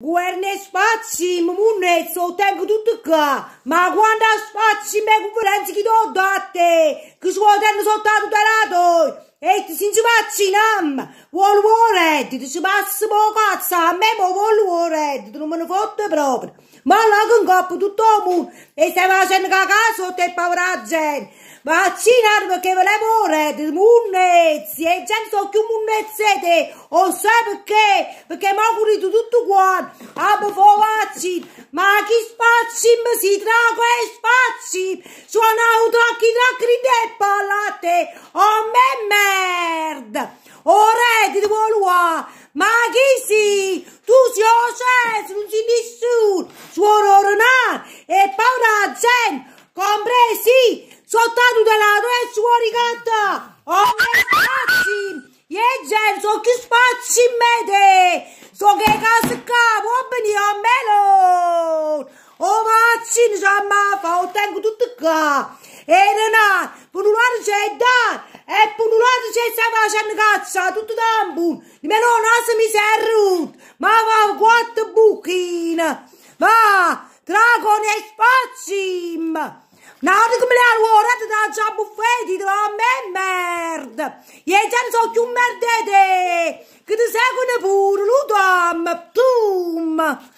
Guerne spazi, munne, so tengo tutto qua, ma quando spazi me conferenze che do date, che suo tengo sotto tutelato, e ti si vaccinam, vuol vuole, ti si passa po' cazzo, a me mo vuol vuole, non me ne fotte proprio, ma la con coppo tutto mu, e stai facendo cagare sotto il paura gente, vaccinarmi che volevo vuole, pezzi e già so che un sete o sai perché? Perché mi ha curito tutto quanto a bufovacci ma chi spazzi mi si trago e spazzi suonavo tocchi tocchi del palate oh me merda oh re ti devo ma chi si? Tu o ocesso, non si nessuno, suono e paura gente, compresi sono tutelato e suori canta! Oh, che spazi! E gente, sono che spazi in mete! So che casa capo, ho venito a melo! Oh, mazzini, c'è ma fa, ho tengo tutto qua! E non per un lato c'è da, e per un lato c'è sta facendo cazzo, tutto tampo! Di me non, mi si Ma va, quattro buchine! Va! guarda come le hanno lavorato da già buffetti, tra me merda. E già so più te! che ti seguono pure, l'udam, tum.